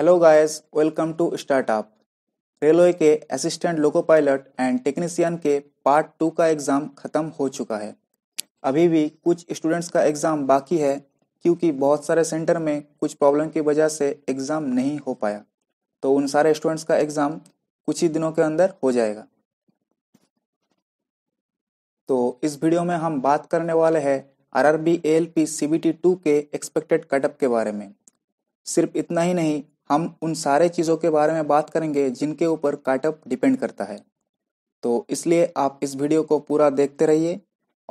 Hello guys welcome to startup railway के assistant loco pilot and technician के part two का exam ख़त्म हो चुका है अभी भी कुछ स्टूडेंट्स का एग्ज़ाम बाकी है क्योंकि बहुत सारे सेंटर में कुछ प्रॉब्लम की वजह से एग्ज़ाम नहीं हो पाया तो उन सारे स्टूडेंट्स का एग्ज़ाम कुछ ही दिनों के अंदर हो जाएगा तो इस वीडियो में हम बात करने वाले हैं R R B L P C B T two के एक्सपेक्टेड कटअप के बारे में सिर्फ इतना ही नहीं हम उन सारे चीज़ों के बारे में बात करेंगे जिनके ऊपर काटअप डिपेंड करता है तो इसलिए आप इस वीडियो को पूरा देखते रहिए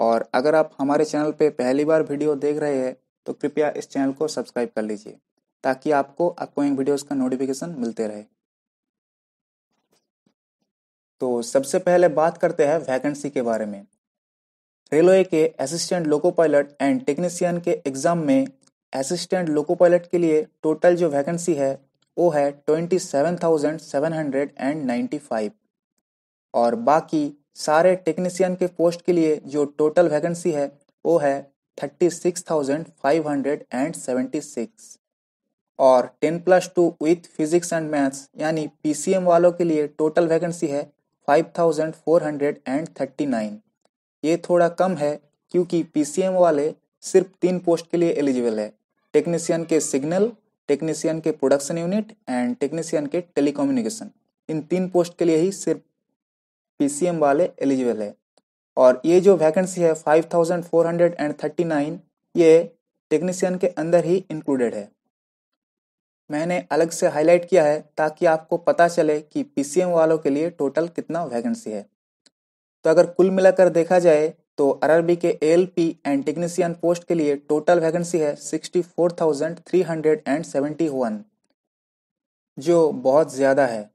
और अगर आप हमारे चैनल पे पहली बार वीडियो देख रहे हैं तो कृपया इस चैनल को सब्सक्राइब कर लीजिए ताकि आपको अपकोइंग वीडियोस का नोटिफिकेशन मिलते रहे तो सबसे पहले बात करते हैं वैकेंसी के बारे में रेलवे के assistant loco pilot and technician के एग्जाम में असिस्टेंट लोको पायलट के लिए टोटल जो वैकेंसी है वो है twenty seven thousand seven hundred and ninety five और बाकी सारे टेक्नीसियन के पोस्ट के लिए जो टोटल वैकेंसी है वो है thirty six thousand five hundred and seventy six और ten plus two with physics and maths यानी पी वालों के लिए टोटल वैकेंसी है five thousand four hundred and thirty nine ये थोड़ा कम है क्योंकि पी वाले सिर्फ तीन पोस्ट के लिए एलिजिबल है टेक्नीसियन के सिग्नल टेक्नीशियन के प्रोडक्शन यूनिट एंड टेक्नीशियन के टेलीकम्युनिकेशन इन तीन पोस्ट के लिए ही सिर्फ पीसीएम वाले एलिजिबल है और ये जो वैकेंसी है फाइव ये टेक्नीशियन के अंदर ही इंक्लूडेड है मैंने अलग से हाईलाइट किया है ताकि आपको पता चले कि पीसीएम वालों के लिए टोटल कितना वैकेंसी है तो अगर कुल मिलाकर देखा जाए तो आरआरबी के पी एंड टेक्नीसियन पोस्ट के लिए टोटल वैकेंसी है sixty four thousand three hundred and seventy one जो बहुत ज़्यादा है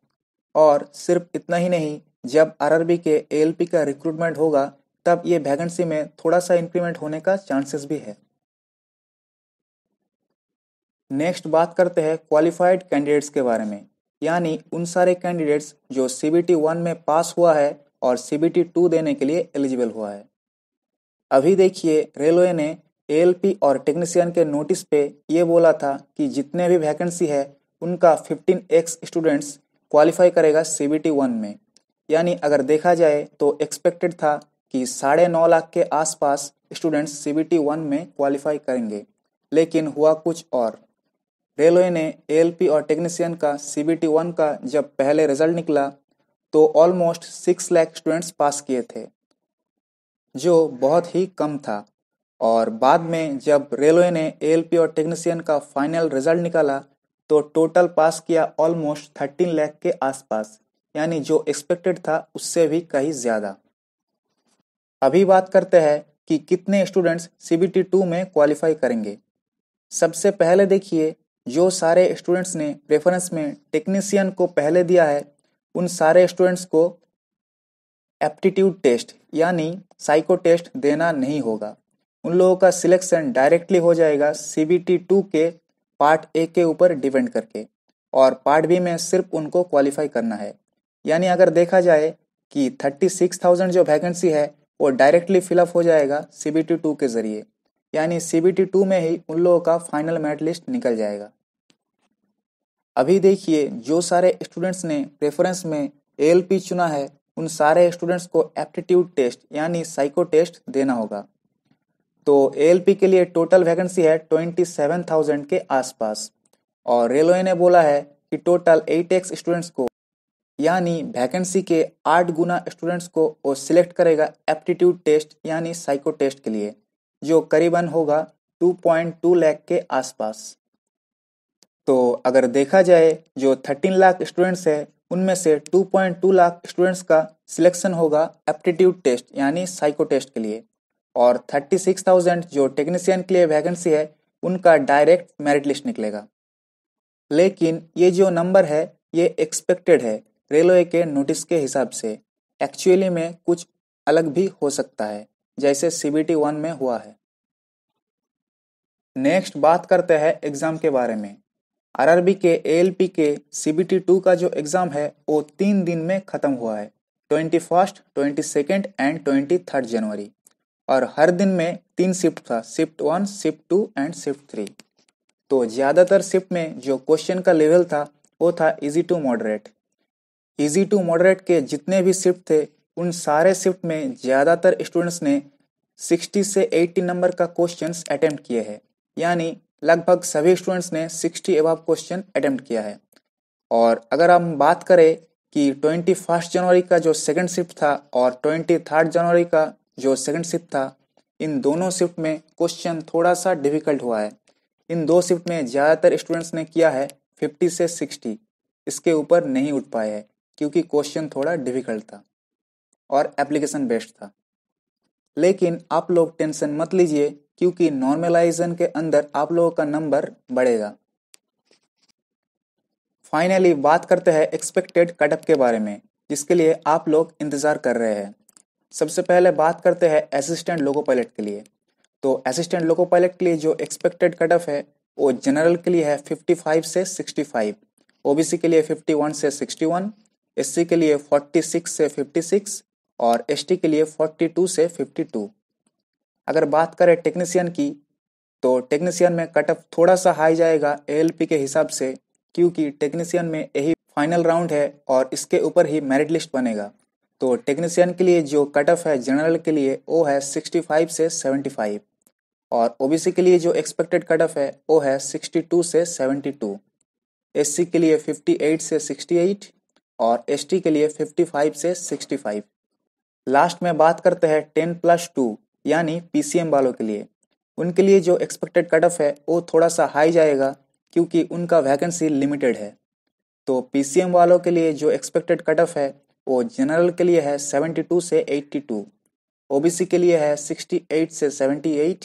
और सिर्फ इतना ही नहीं जब आरआरबी के एल पी का रिक्रूटमेंट होगा तब ये वैकेंसी में थोड़ा सा इंक्रीमेंट होने का चांसेस भी है नेक्स्ट बात करते हैं क्वालिफाइड कैंडिडेट्स के बारे में यानी उन सारे कैंडिडेट्स जो सी बी टी वन में पास हुआ है और सी बी टी टू देने के लिए एलिजिबल हुआ है अभी देखिए रेलवे ने एएलपी और टेक्नीशियन के नोटिस पे ये बोला था कि जितने भी वैकेंसी है उनका 15 एक्स स्टूडेंट्स क्वालिफाई करेगा सी बी टी वन में यानी अगर देखा जाए तो एक्सपेक्टेड था कि साढ़े नौ लाख के आसपास students C B T one में क्वालिफाई करेंगे लेकिन हुआ कुछ और रेलवे ने एएलपी और टेक्नीशियन का सी बी टी वन का जब पहले रिजल्ट निकला तो almost six lakh students pass किए थे जो बहुत ही कम था और बाद में जब रेलवे ने ए और टेक्नीशियन का फाइनल रिजल्ट निकाला तो टोटल पास किया ऑलमोस्ट थर्टीन लैख के आसपास यानी जो एक्सपेक्टेड था उससे भी कहीं ज़्यादा अभी बात करते हैं कि कितने students C B T two में क्वालिफाई करेंगे सबसे पहले देखिए जो सारे स्टूडेंट्स ने प्रेफरेंस में टेक्नीशियन को पहले दिया है उन सारे स्टूडेंट्स को एप्टीट्यूड टेस्ट यानी साइको टेस्ट देना नहीं होगा उन लोगों का सिलेक्शन डायरेक्टली हो जाएगा सी बी टी टू के पार्ट ए के ऊपर डिपेंड करके और पार्ट बी में सिर्फ उनको क्वालिफाई करना है यानी अगर देखा जाए कि थर्टी सिक्स थाउजेंड जो वैकेंसी है वो डायरेक्टली फिलअप हो जाएगा सी बी टी टू के ज़रिए यानी सी बी टी टू में ही उन लोगों का फाइनल मेरिट लिस्ट निकल जाएगा अभी देखिए जो सारे स्टूडेंट्स ने प्रेफरेंस में ए चुना है उन सारे स्टूडेंट्स को एप्टीट्यूड टेस्ट यानी साइको टेस्ट देना होगा तो ए के लिए टोटल वैकेंसी है ट्वेंटी सेवन थाउजेंड के आसपास और रेलवे ने बोला है कि टोटल एट एक्स स्टूडेंट्स को यानी वैकेंसी के आठ गुना स्टूडेंट्स को वो सिलेक्ट करेगा एप्टीट्यूड टेस्ट यानी साइको टेस्ट के लिए जो करीबन होगा 2.2 लाख के आसपास तो अगर देखा जाए जो 13 लाख स्टूडेंट्स है उनमें से 2.2 लाख स्टूडेंट्स का सिलेक्शन होगा एप्टीट्यूड टेस्ट यानी साइको टेस्ट के लिए और 36,000 जो टेक्नीशियन के लिए वैकेंसी है उनका डायरेक्ट मेरिट लिस्ट निकलेगा लेकिन ये जो नंबर है ये एक्सपेक्टेड है रेलवे के नोटिस के हिसाब से एक्चुअली में कुछ अलग भी हो सकता है जैसे सी बी टी वन में हुआ है नेक्स्ट बात करते हैं एग्ज़ाम के बारे में आरआरबी के एएलपी के सीबीटी टू का जो एग्ज़ाम है वो तीन दिन में ख़त्म हुआ है twenty first twenty second and twenty third जनवरी और हर दिन में तीन शिफ्ट था shift one shift two and shift three तो ज़्यादातर शिफ्ट में जो क्वेश्चन का लेवल था वो था easy to moderate easy to moderate के जितने भी शिफ्ट थे उन सारे शिफ्ट में ज़्यादातर स्टूडेंट्स ने 60 से 80 नंबर का क्वेश्चंस अटेम्प्ट किए हैं यानी लगभग सभी स्टूडेंट्स ने 60 एवाब क्वेश्चन अटेम्प्ट किया है और अगर हम बात करें कि ट्वेंटी फर्स्ट जनवरी का जो सेकंड शिफ्ट था और ट्वेंटी थर्ड जनवरी का जो सेकंड शिफ्ट था इन दोनों शिफ्ट में क्वेश्चन थोड़ा सा डिफिकल्ट हुआ है इन दो शिफ्ट में ज़्यादातर स्टूडेंट्स ने किया है फिफ्टी से सिक्सटी इसके ऊपर नहीं उठ पाए हैं क्योंकि क्वेश्चन थोड़ा डिफिकल्ट था और एप्लीकेशन बेस्ड था लेकिन आप लोग टेंशन मत लीजिए क्योंकि नॉर्मलाइजेशन के अंदर आप लोगों का नंबर बढ़ेगा फाइनली बात करते हैं एक्सपेक्टेड कटअप के बारे में जिसके लिए आप लोग इंतज़ार कर रहे हैं सबसे पहले बात करते हैं असिस्टेंट लोको पायलट के लिए तो असिस्टेंट लोको पायलट के लिए जो एक्सपेक्टेड कटअप है वो जनरल के लिए है 55 से 65, ओबीसी के लिए 51 से 61, एससी के लिए 46 से 56 और एसटी के लिए 42 से 52। अगर बात करें टेक्नीसियन की तो टेक्नीसियन में कटअप थोड़ा सा हाई जाएगा एएलपी के हिसाब से क्योंकि टेक्नीशियन में यही फाइनल राउंड है और इसके ऊपर ही मेरिट लिस्ट बनेगा तो टेक्नीशियन के लिए जो कट ऑफ है जनरल के लिए वो है 65 से 75 और ओबीसी के लिए जो एक्सपेक्टेड कट ऑफ है वो है 62 से 72 एससी के लिए 58 से 68 और एसटी के लिए 55 से 65 लास्ट में बात करते हैं 10 प्लस टू यानी पीसीएम वालों के लिए उनके लिए जो एक्सपेक्टेड कट ऑफ है वो थोड़ा सा हाई जाएगा क्योंकि उनका वैकेंसी लिमिटेड है तो पीसीएम वालों के लिए जो एक्सपेक्टेड कट ऑफ है वो जनरल के लिए है 72 से 82, ओबीसी के लिए है 68 से 78,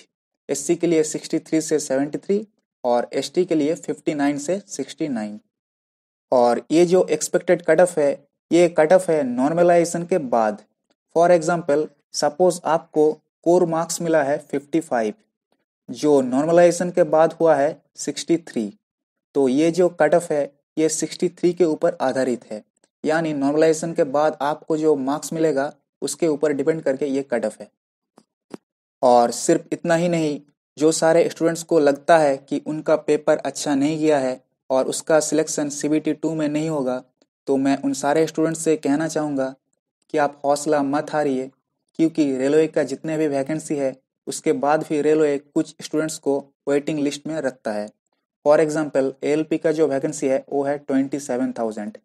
एससी के लिए 63 से 73 और एसटी के लिए 59 से 69 और ये जो एक्सपेक्टेड कट ऑफ है ये कट ऑफ है नॉर्मलाइजेशन के बाद फॉर एग्जाम्पल सपोज आपको कोर मार्क्स मिला है 55 जो नॉर्मलाइजेशन के बाद हुआ है 63 तो ये जो कट ऑफ है ये 63 के ऊपर आधारित है यानी नॉर्मलाइजेशन के बाद आपको जो मार्क्स मिलेगा उसके ऊपर डिपेंड करके ये कट ऑफ है और सिर्फ इतना ही नहीं जो सारे स्टूडेंट्स को लगता है कि उनका पेपर अच्छा नहीं गया है और उसका सिलेक्शन सी बी टू में नहीं होगा तो मैं उन सारे स्टूडेंट्स से कहना चाहूँगा कि आप हौसला मत हारिए क्योंकि रेलवे का जितने भी वैकेंसी है उसके बाद भी रेलवे कुछ स्टूडेंट्स को वेटिंग लिस्ट में रखता है फॉर एग्जाम्पल एल का जो वैकेंसी है वो है ट्वेंटी सेवन थाउजेंड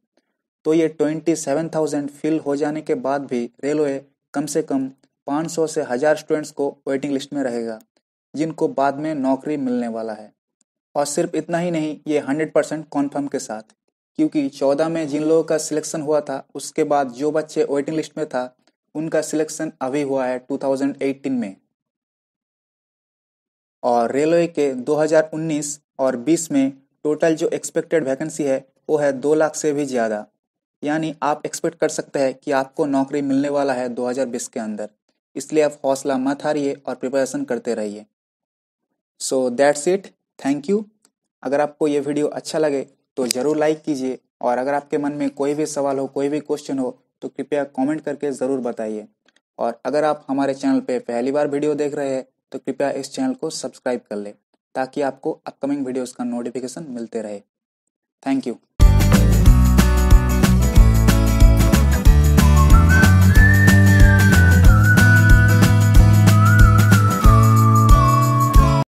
तो ये ट्वेंटी सेवन थाउजेंड फिल हो जाने के बाद भी रेलवे कम से कम पाँच सौ से हज़ार स्टूडेंट्स को वेटिंग लिस्ट में रहेगा जिनको बाद में नौकरी मिलने वाला है और सिर्फ इतना ही नहीं ये हंड्रेड परसेंट कॉन्फर्म के साथ क्योंकि चौदह में जिन लोगों का सिलेक्शन हुआ था उसके बाद जो बच्चे वेटिंग लिस्ट में था उनका सिलेक्शन अभी हुआ है 2018 में और रेलवे के 2019 और 20 में टोटल जो एक्सपेक्टेड वैकेंसी है वो है दो लाख से भी ज़्यादा यानी आप एक्सपेक्ट कर सकते हैं कि आपको नौकरी मिलने वाला है 2020 के अंदर इसलिए आप हौसला मत हारिए और प्रिपरेशन करते रहिए so that's it thank you अगर आपको ये वीडियो अच्छा लगे तो ज़रूर लाइक कीजिए और अगर आपके मन में कोई भी सवाल हो कोई भी क्वेश्चन हो तो कृपया कमेंट करके ज़रूर बताइए और अगर आप हमारे चैनल पे पहली बार वीडियो देख रहे हैं तो कृपया इस चैनल को सब्सक्राइब कर लें ताकि आपको अपकमिंग वीडियोस का नोटिफिकेशन मिलते रहे थैंक यू